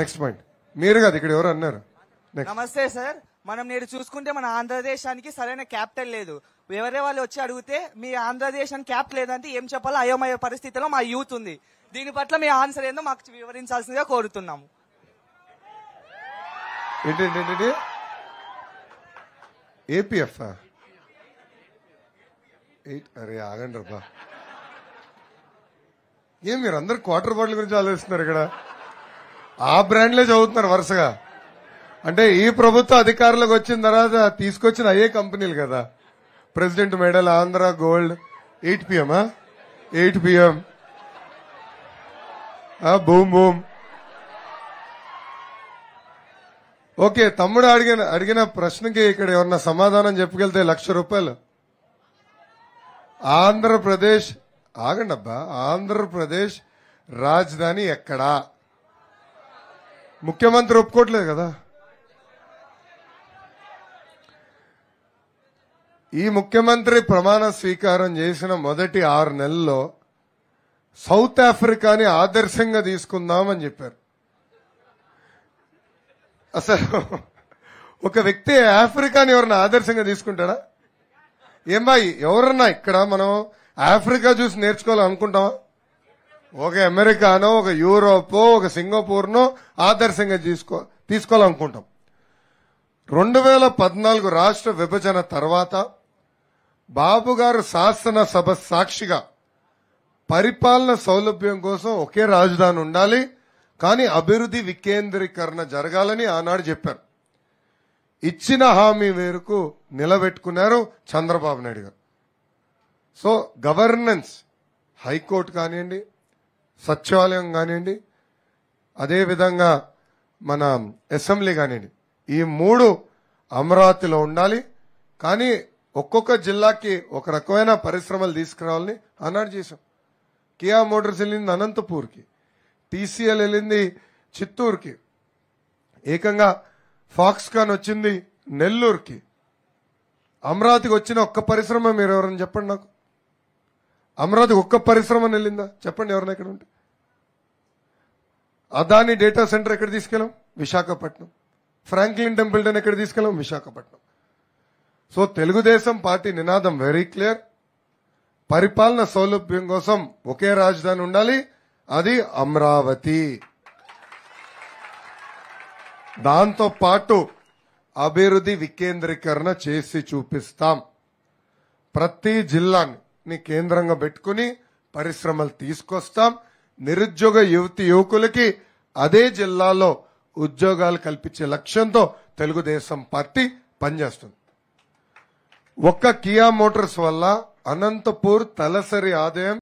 next point మీరు కాదు ఇక్కడ ఎవరు అన్నారు నమస్తే సార్ మనం నేడు చూసుకుంటే మన ఆంధ్రదేశానికి సరైన క్యాపిటల్ లేదు ఎవరే వాళ్ళు వచ్చి అడిగితే మీ ఆంధ్రదేశానికి క్యాపిటల్ లేదంటే ఏం చెప్పాలో అయోమయ పరిస్థితిలో మా యూత్ ఉంది దీని పట్ల మీ ఆన్సర్ ఏందో మాకు వివరించాల్సిందిగా కోరుతున్నాము ఏంటంటే ఏపీఎఫ్ అరే ఆగండి రబ్బా ఏం మీరు అందరు క్వార్టర్ బాటిల్ గురించి ఆలోచిస్తున్నారు ఇక్కడ ఆ బ్రాండ్లే చదువుతున్నారు వరుసగా అంటే ఈ ప్రభుత్వ అధికారులకు వచ్చిన తర్వాత తీసుకొచ్చిన అయ్యే కంపెనీలు కదా president medal Andhra gold eight PM eight PM boom boom okay తమ్ముడు అడిగిన అడిగిన ప్రశ్నకి ఇక్కడ ఏమన్నా సమాధానం చెప్పుకెళ్తే లక్ష రూపాయలు ఆంధ్రప్రదేశ్ ఆగండి అబ్బా ఆంధ్రప్రదేశ్ రాజధాని ఎక్కడా ముఖ్యమంత్రి ఒప్పుకోవట్లేదు కదా ఈ ముఖ్యమంత్రి ప్రమాణ స్వీకారం చేసిన మొదటి ఆరు నెలల్లో సౌత్ ఆఫ్రికాని ఆదర్శంగా తీసుకుందామని చెప్పారు అసలు ఒక వ్యక్తి ఆఫ్రికాని ఎవరన్నా ఆదర్శంగా తీసుకుంటాడా ఏమ్మా ఎవరన్నా ఇక్కడ మనం ఆఫ్రికా చూసి నేర్చుకోవాలనుకుంటామా ఒక అమెరికానో ఒక యూరోపో ఒక సింగపూర్నో ఆదర్శంగా తీసుకో తీసుకోవాలనుకుంటాం రెండు వేల పద్నాలుగు రాష్ట్ర విభజన తర్వాత బాబు గారు శాసనసభ సాక్షిగా పరిపాలన సౌలభ్యం కోసం ఒకే రాజధాని ఉండాలి కానీ అభివృద్ధి వికేంద్రీకరణ జరగాలని ఆనాడు చెప్పారు ఇచ్చిన హామీ మేరకు నిలబెట్టుకున్నారు చంద్రబాబు నాయుడు గారు సో గవర్నెన్స్ హైకోర్టు కానివ్వండి సచివాలయం కానివ్వండి అదేవిధంగా మన అసెంబ్లీ కానివ్వండి ఈ మూడు అమరావతిలో ఉండాలి కానీ ఒక్కొక్క జిల్లాకి ఒక రకమైన పరిశ్రమలు తీసుకురావాలని అన్నాడు చేశాం కియా మోటార్స్ వెళ్ళింది అనంతపూర్కి టీసీఎల్ వెళ్ళింది చిత్తూరుకి ఏకంగా ఫాక్స్కాన్ వచ్చింది నెల్లూరుకి అమరావతికి వచ్చిన ఒక్క పరిశ్రమ మీరు ఎవరైనా చెప్పండి నాకు అమరావతి ఒక్క పరిశ్రమ వెళ్ళిందా చెప్పండి ఎవరైనా ఇక్కడ ఉంటే అదాని డేటా సెంటర్ ఎక్కడ తీసుకెళ్ళాం విశాఖపట్నం ఫ్రాంక్లిన్ టెంపుల్టన్ ఎక్కడ తీసుకెళ్ళాం విశాఖపట్నం సో తెలుగుదేశం పార్టీ నినాదం వెరీ క్లియర్ పరిపాలన సౌలభ్యం కోసం ఒకే రాజధాని ఉండాలి అది అమరావతి దాంతో పాటు అభివృద్ధి వికేంద్రీకరణ చేసి చూపిస్తాం ప్రతి జిల్లాని కేంద్రంగా పెట్టుకుని పరిశ్రమలు తీసుకొస్తాం నిరుద్యోగ యువతి యువకులకి అదే జిల్లాలో ఉద్యోగాలు కల్పించే లక్ష్యంతో తెలుగుదేశం పార్టీ పనిచేస్తుంది ఒక్క కియా మోటార్స్ వల్ల అనంతపూర్ తలసరి ఆదాయం